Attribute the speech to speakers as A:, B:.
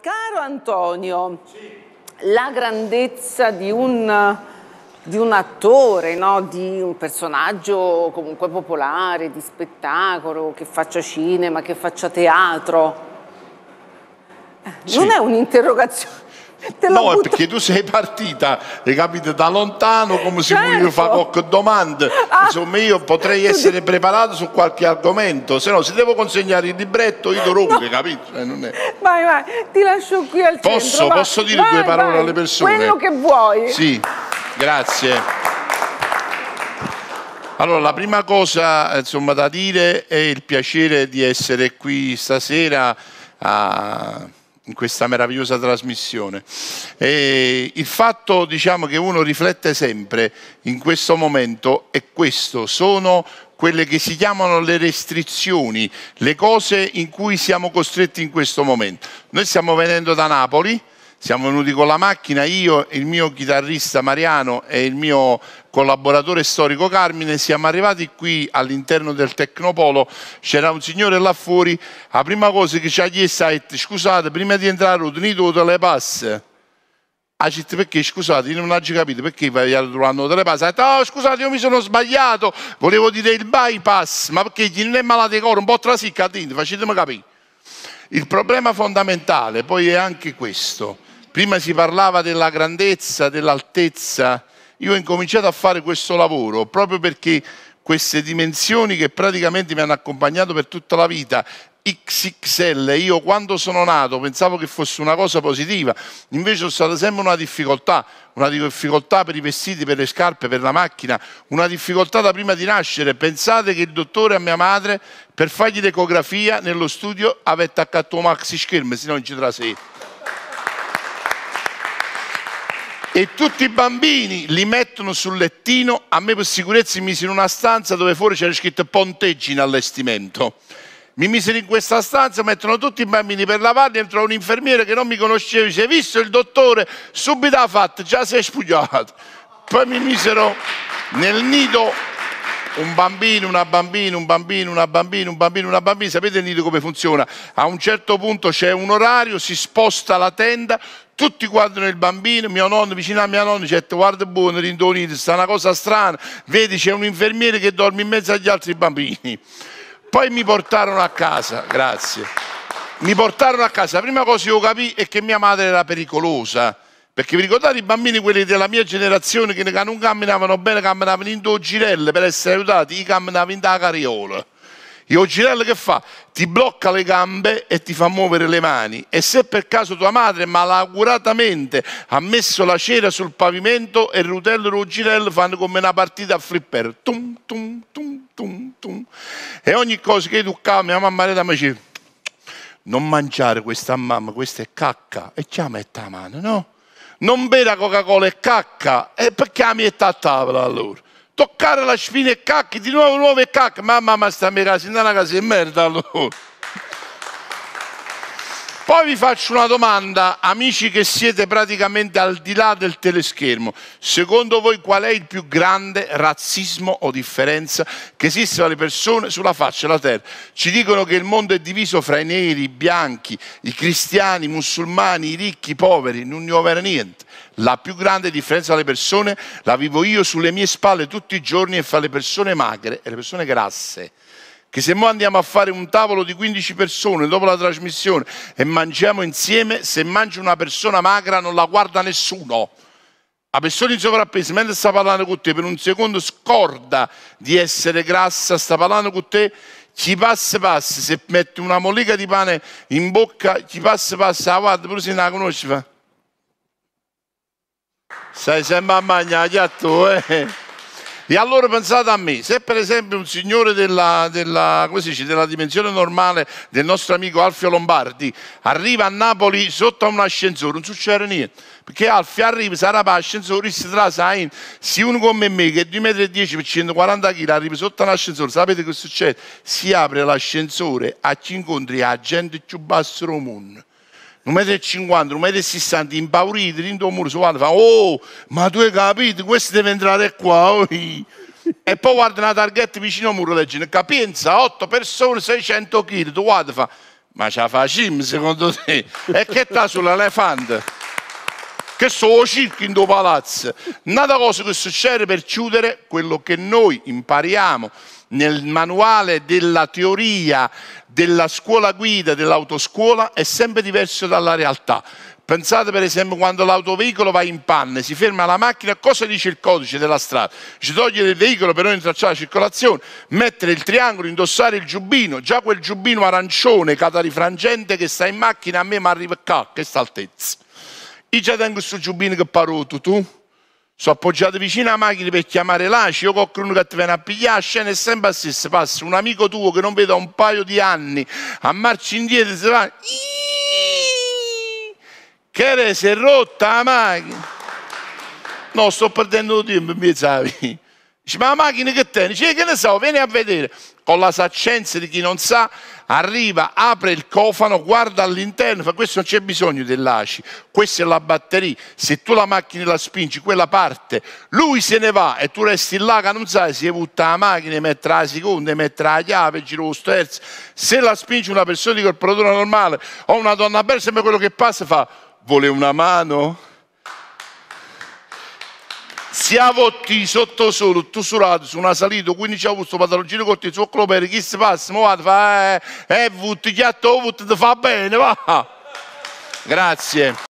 A: Caro Antonio, sì. la grandezza di un, di un attore, no? di un personaggio comunque popolare, di spettacolo, che faccia cinema, che faccia teatro, sì. non è un'interrogazione no, butto... perché tu sei partita, capito, da lontano, come se certo. io fa qualche domanda. Ah. Insomma, io potrei essere preparato su qualche argomento, se no se devo consegnare il libretto io lo no. capito? Eh, non è... Vai, vai, ti lascio qui al posso, centro. Posso dire vai, due parole vai. alle persone? Quello che vuoi. Sì, grazie. Allora, la prima cosa insomma, da dire è il piacere di essere qui stasera a in questa meravigliosa trasmissione. E il fatto diciamo, che uno riflette sempre in questo momento è questo, sono quelle che si chiamano le restrizioni, le cose in cui siamo costretti in questo momento. Noi stiamo venendo da Napoli, siamo venuti con la macchina, io, il mio chitarrista Mariano e il mio collaboratore storico Carmine, siamo arrivati qui all'interno del Tecnopolo, c'era un signore là fuori, la prima cosa che ci ha chiesto è scusate, prima di entrare ho tenuto le passe. Ha ah, detto perché scusate, io non ho capito perché vi trovando le passe. Ha detto oh, scusate, io mi sono sbagliato, volevo dire il bypass, ma perché gli non è malato di coro, un po' trasicca, facetemi capire. Il problema fondamentale poi è anche questo Prima si parlava della grandezza, dell'altezza. Io ho incominciato a fare questo lavoro proprio perché queste dimensioni che praticamente mi hanno accompagnato per tutta la vita XXL, io quando sono nato pensavo che fosse una cosa positiva, invece è stata sempre una difficoltà, una difficoltà per i vestiti, per le scarpe, per la macchina, una difficoltà da prima di nascere. Pensate che il dottore a mia madre per fargli l'ecografia nello studio aveva attaccato un maxi schermo, se no non ci trasera. e tutti i bambini li mettono sul lettino, a me per sicurezza mi misero in una stanza dove fuori c'era scritto ponteggi in allestimento. Mi misero in questa stanza, mettono tutti i bambini per lavarli, entrò un infermiere che non mi conosceva, dice, visto il dottore, subito ha fatto, già si è spugliato. Poi mi misero nel nido un bambino, una bambina, un bambino, una bambina, un bambino, una bambina. Sapete niente come funziona? A un certo punto c'è un orario, si sposta la tenda, tutti guardano il bambino, mio nonno vicino a mio nonno dice guarda buono, rindonito, sta una cosa strana, vedi c'è un infermiere che dorme in mezzo agli altri bambini. Poi mi portarono a casa, grazie. Mi portarono a casa, la prima cosa che io capì è che mia madre era pericolosa perché vi ricordate i bambini, quelli della mia generazione, che non camminavano bene, camminavano in due girelle per essere aiutati, i camminavano in da carriola. Io girello che fa? Ti blocca le gambe e ti fa muovere le mani. E se per caso tua madre malauguratamente ha messo la cera sul pavimento e il rutello e il girello fanno come una partita a flipper. Tum, tum, tum, tum, tum. E ogni cosa che tu calmi, mia mamma era mi dice non mangiare questa mamma, questa è cacca. E ci ha metta la mano, no? non bere Coca-Cola e cacca, e perché la mietta a tavola allora? Toccare la spina e cacca, di nuovo, nuovo e cacca, mamma mia, sta mia casa, in una casa di merda allora. Poi vi faccio una domanda, amici che siete praticamente al di là del teleschermo. Secondo voi qual è il più grande razzismo o differenza che esiste tra le persone sulla faccia della terra? Ci dicono che il mondo è diviso fra i neri, i bianchi, i cristiani, i musulmani, i ricchi, i poveri, non ne opera niente. La più grande differenza tra le persone la vivo io sulle mie spalle tutti i giorni e fra le persone magre e le persone grasse. Che se mo andiamo a fare un tavolo di 15 persone dopo la trasmissione e mangiamo insieme, se mangi una persona magra non la guarda nessuno. La persona in sovrappeso, mentre sta parlando con te, per un secondo scorda di essere grassa, sta parlando con te, ci passa passa, se metti una mollica di pane in bocca, ci passa passa, la ah, guarda, pure se non la conosci fa. Stai sempre a mangiare, tu, eh? E allora pensate a me, se per esempio un signore della, della, dice, della dimensione normale del nostro amico Alfio Lombardi arriva a Napoli sotto un ascensore, non succede niente, perché Alfio arriva, sarà per ascensore, si trasa in, se uno come me che è 2,10 m per 140 kg arriva sotto un ascensore, sapete che succede? Si apre l'ascensore a chi incontri a gente più basso del mondo. 1,50 m, 1,60 m, impauriti, in due muro, su guarda, fa, oh, ma tu hai capito, questo deve entrare qua, oh. E poi guarda una targhetta vicino al muro, legge, capienza, 8 persone, 600 kg, tu guarda, fa, ma ce la facciamo secondo te? E che sta sull'elefante? che sono circhi in due palazzi. Un'altra cosa che succede per chiudere quello che noi impariamo nel manuale della teoria della scuola guida, dell'autoscuola, è sempre diverso dalla realtà. Pensate per esempio quando l'autoveicolo va in panne, si ferma la macchina, cosa dice il codice della strada? Ci togliere il veicolo per non intracciare la circolazione, mettere il triangolo, indossare il giubbino, già quel giubbino arancione, catarifrangente che sta in macchina a me mi arriva qua, a questa altezza. Io già tengo questo giubbino che paroto, tu? Sono appoggiato vicino alla macchina per chiamare l'ACI, io qualcuno che ti viene a pigliare, la scena è sempre la stessa, passa un amico tuo che non vedo da un paio di anni, a marci indietro si va... Iii, che si è rotta la macchina! No, sto perdendo tempo, mi savi. Dice, ma la macchina che tieni? Dice, eh, che ne so, vieni a vedere. Con la saccenza di chi non sa, arriva, apre il cofano, guarda all'interno, fa questo non c'è bisogno dell'aci, questa è la batteria, se tu la macchina la spingi, quella parte, lui se ne va e tu resti là che non sai se butta la macchina, metterà la seconda, metterà la chiave, giro lo sterzo, se la spingi una persona di corporatura normale o una donna bella, sembra quello che passa fa, vuole una mano? Siavotti sottosolo, tussurato su una salita, 15 agosto, patologia corti, zoccolo per chi si passa, mo fa, eh, eh, vutti chiatto, vutti ti fa bene, va. Grazie.